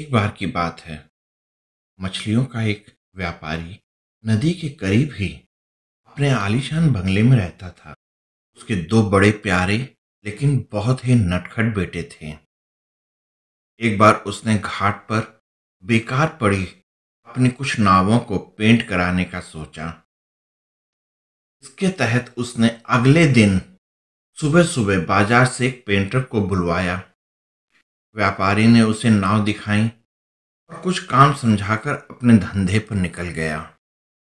एक बार की बात है मछलियों का एक व्यापारी नदी के करीब ही अपने आलीशान बंगले में रहता था उसके दो बड़े प्यारे लेकिन बहुत ही नटखट बेटे थे एक बार उसने घाट पर बेकार पड़ी अपनी कुछ नावों को पेंट कराने का सोचा इसके तहत उसने अगले दिन सुबह सुबह बाजार से एक पेंटर को बुलवाया व्यापारी ने उसे नाव दिखाई और कुछ काम समझाकर अपने धंधे पर निकल गया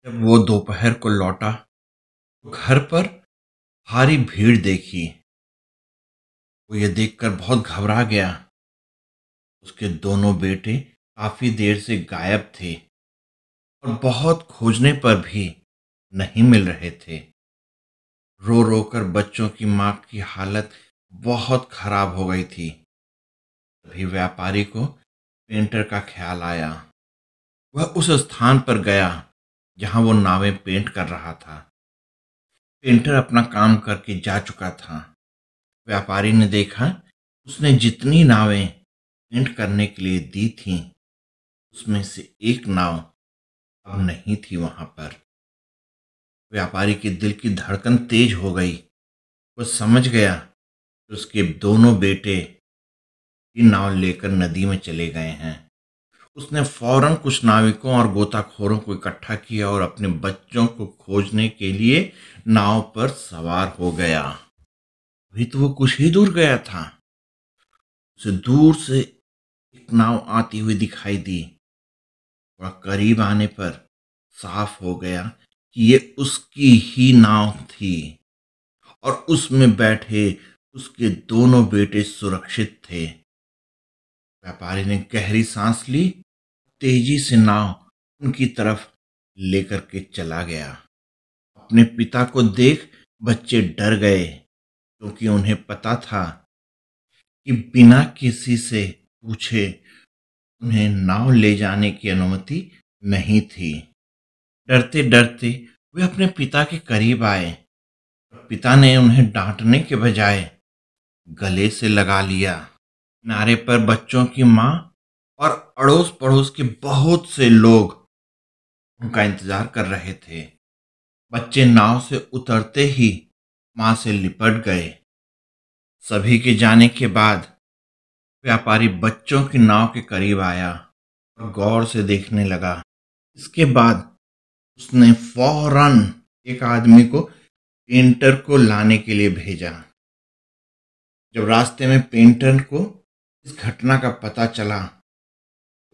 जब वो दोपहर को लौटा तो घर पर भारी भीड़ देखी वो ये देखकर बहुत घबरा गया उसके दोनों बेटे काफी देर से गायब थे और बहुत खोजने पर भी नहीं मिल रहे थे रो रो कर बच्चों की माँ की हालत बहुत खराब हो गई थी तभी व्यापारी को पेंटर का ख्याल आया वह उस स्थान पर गया जहां वो नावें पेंट कर रहा था पेंटर अपना काम करके जा चुका था व्यापारी ने देखा उसने जितनी नावें पेंट करने के लिए दी थीं उसमें से एक नाव अब नहीं थी वहां पर व्यापारी के दिल की धड़कन तेज हो गई वह समझ गया कि उसके दोनों बेटे की नाव लेकर नदी में चले गए हैं उसने फौरन कुछ नाविकों और गोताखोरों को इकट्ठा किया और अपने बच्चों को खोजने के लिए नाव पर सवार हो गया अभी तो वो कुछ ही दूर गया था उसे दूर से एक नाव आती हुई दिखाई दी और करीब आने पर साफ हो गया कि ये उसकी ही नाव थी और उसमें बैठे उसके दोनों बेटे सुरक्षित थे व्यापारी ने गहरी सांस ली तेजी से नाव उनकी तरफ लेकर के चला गया अपने पिता को देख बच्चे डर गए क्योंकि उन्हें पता था कि बिना किसी से पूछे उन्हें नाव ले जाने की अनुमति नहीं थी डरते डरते वे अपने पिता के करीब आए पिता ने उन्हें डांटने के बजाय गले से लगा लिया किनारे पर बच्चों की माँ और अड़ोस पड़ोस के बहुत से लोग उनका इंतजार कर रहे थे बच्चे नाव से उतरते ही माँ से लिपट गए सभी के जाने के बाद व्यापारी बच्चों की नाव के करीब आया और गौर से देखने लगा इसके बाद उसने फौरन एक आदमी को पेंटर को लाने के लिए भेजा जब रास्ते में पेंटर को इस घटना का पता चला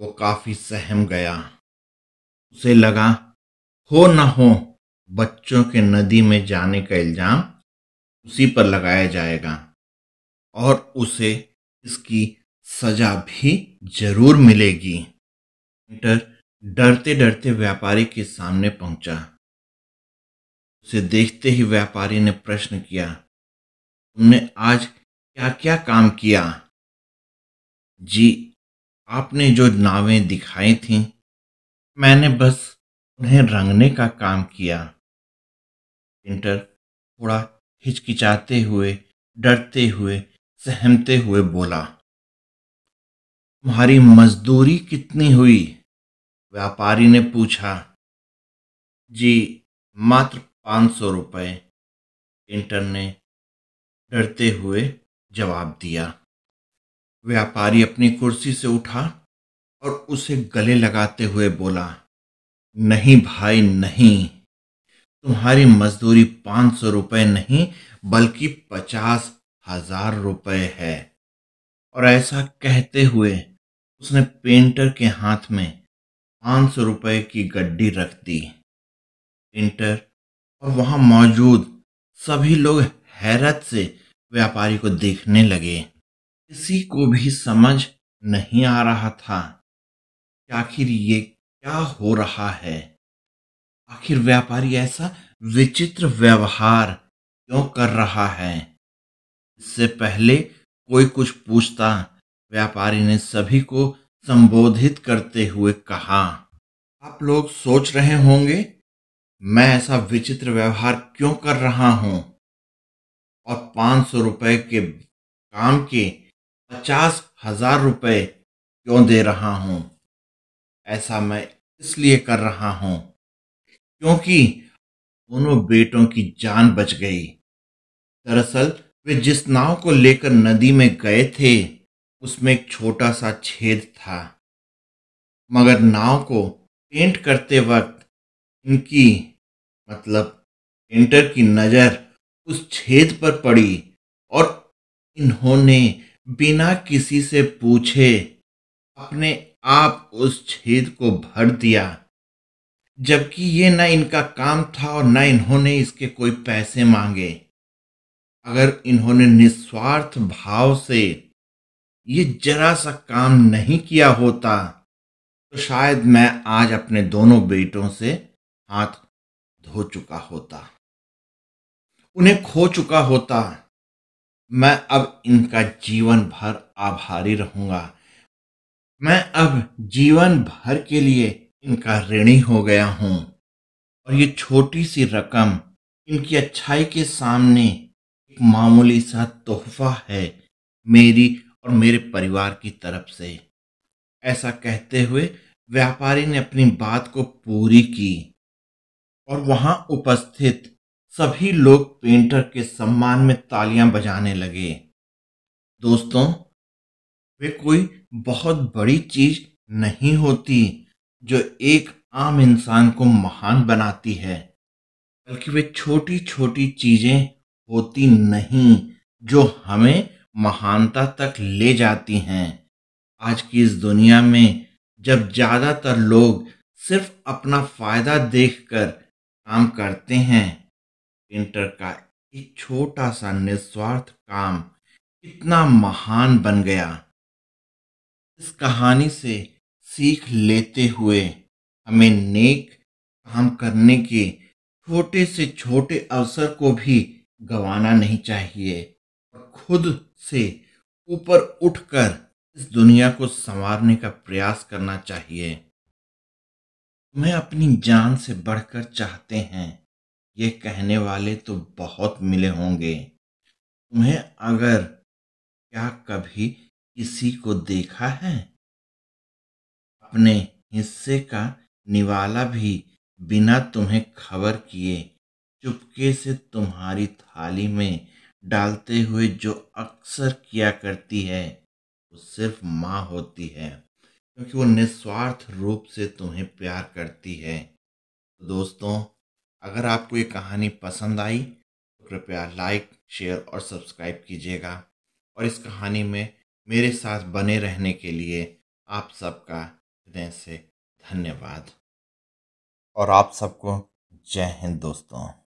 वो तो काफी सहम गया उसे लगा हो न हो बच्चों के नदी में जाने का इल्जाम उसी पर लगाया जाएगा और उसे इसकी सजा भी जरूर मिलेगी मीटर डरते डरते व्यापारी के सामने पहुंचा उसे देखते ही व्यापारी ने प्रश्न किया तुमने आज क्या क्या काम किया जी आपने जो नावें दिखाई थीं मैंने बस उन्हें रंगने का काम किया इंटर थोड़ा हिचकिचाते हुए डरते हुए सहमते हुए बोला तुम्हारी मजदूरी कितनी हुई व्यापारी ने पूछा जी मात्र पाँच सौ रुपये इंटर ने डरते हुए जवाब दिया व्यापारी अपनी कुर्सी से उठा और उसे गले लगाते हुए बोला नहीं भाई नहीं तुम्हारी मजदूरी पांच सौ रुपये नहीं बल्कि पचास हजार रुपये है और ऐसा कहते हुए उसने पेंटर के हाथ में पांच सौ रुपये की गड्डी रख दी पेंटर और वहां मौजूद सभी लोग हैरत से व्यापारी को देखने लगे किसी को भी समझ नहीं आ रहा था आखिर ये क्या हो रहा है आखिर व्यापारी ऐसा विचित्र व्यवहार क्यों कर रहा है इससे पहले कोई कुछ पूछता व्यापारी ने सभी को संबोधित करते हुए कहा आप लोग सोच रहे होंगे मैं ऐसा विचित्र व्यवहार क्यों कर रहा हूं और पांच सौ रुपए के काम के पचास हजार रुपये क्यों दे रहा हूँ ऐसा मैं इसलिए कर रहा हूँ क्योंकि दोनों बेटों की जान बच गई दरअसल वे जिस नाव को लेकर नदी में गए थे उसमें एक छोटा सा छेद था मगर नाव को पेंट करते वक्त इनकी मतलब पेंटर की नज़र उस छेद पर पड़ी और इन्होंने बिना किसी से पूछे अपने आप उस छेद को भर दिया जबकि ये ना इनका काम था और ना इन्होंने इसके कोई पैसे मांगे अगर इन्होंने निस्वार्थ भाव से ये जरा सा काम नहीं किया होता तो शायद मैं आज अपने दोनों बेटों से हाथ धो चुका होता उन्हें खो चुका होता मैं अब इनका जीवन भर आभारी रहूंगा मैं अब जीवन भर के लिए इनका ऋणी हो गया हूं और ये छोटी सी रकम इनकी अच्छाई के सामने एक मामूली सा तोहफा है मेरी और मेरे परिवार की तरफ से ऐसा कहते हुए व्यापारी ने अपनी बात को पूरी की और वहां उपस्थित सभी लोग पेंटर के सम्मान में तालियां बजाने लगे दोस्तों वे कोई बहुत बड़ी चीज नहीं होती जो एक आम इंसान को महान बनाती है बल्कि वे छोटी छोटी चीजें होती नहीं जो हमें महानता तक ले जाती हैं आज की इस दुनिया में जब ज़्यादातर लोग सिर्फ अपना फ़ायदा देखकर काम करते हैं पेंटर का एक छोटा सा निस्वार्थ काम कितना महान बन गया इस कहानी से सीख लेते हुए हमें नेक काम करने के छोटे से छोटे अवसर को भी गंवाना नहीं चाहिए और खुद से ऊपर उठकर इस दुनिया को संवारने का प्रयास करना चाहिए मैं अपनी जान से बढ़कर चाहते हैं ये कहने वाले तो बहुत मिले होंगे तुम्हें अगर क्या कभी किसी को देखा है अपने हिस्से का निवाला भी बिना तुम्हें खबर किए चुपके से तुम्हारी थाली में डालते हुए जो अक्सर किया करती है वो सिर्फ माँ होती है क्योंकि वो निस्वार्थ रूप से तुम्हें प्यार करती है तो दोस्तों अगर आपको ये कहानी पसंद आई तो कृपया लाइक शेयर और सब्सक्राइब कीजिएगा और इस कहानी में मेरे साथ बने रहने के लिए आप सबका हृदय से धन्यवाद और आप सबको जय हिंद दोस्तों